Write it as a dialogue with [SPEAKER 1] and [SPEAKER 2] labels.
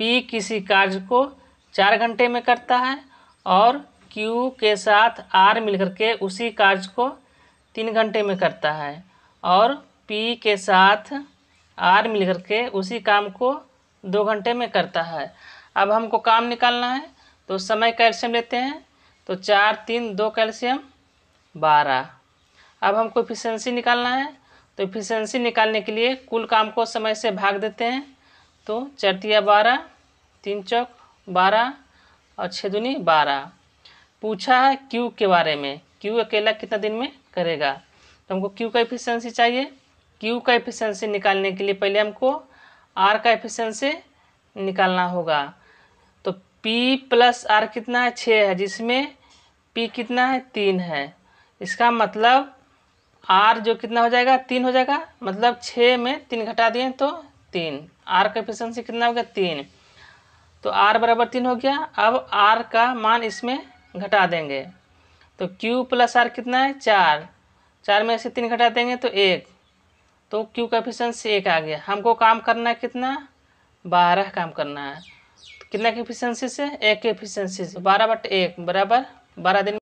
[SPEAKER 1] P किसी कार्य को चार घंटे में करता है और क्यू के साथ आर मिलकर के उसी कार्य को तीन घंटे में करता है और पी के साथ आर मिलकर के उसी काम को दो घंटे में करता है अब हमको काम निकालना है तो समय कैल्शियम लेते हैं तो चार तीन दो कैल्शियम बारह अब हमको इफिशेंसी निकालना है तो इफिशेंसी निकालने के लिए कुल काम को समय से भाग देते हैं तो चार बारह तीन चौक बारह और छः दुनी बारह पूछा है क्यू के बारे में क्यू अकेला कितना दिन में करेगा तो हमको क्यू का एफिशिएंसी चाहिए क्यू का एफिशिएंसी निकालने के लिए पहले हमको आर का एफिशिएंसी निकालना होगा तो पी प्लस आर कितना है छः है जिसमें पी कितना है तीन है इसका मतलब आर जो कितना हो जाएगा तीन हो जाएगा मतलब छः में तीन घटा दिए तो तीन आर का एफिशिएंसी कितना हो गया तीन तो आर बराबर तीन हो गया अब आर का मान इसमें घटा देंगे तो क्यू प्लस आर कितना है चार चार में से तीन घटा देंगे तो एक तो क्यू का एफिशिएंसी एक आ गया हमको काम करना है कितना बारह काम करना है कितना की एफिशिएंसी से एक की एफिशिएंसी से बारह बट एक बराबर बारह दिन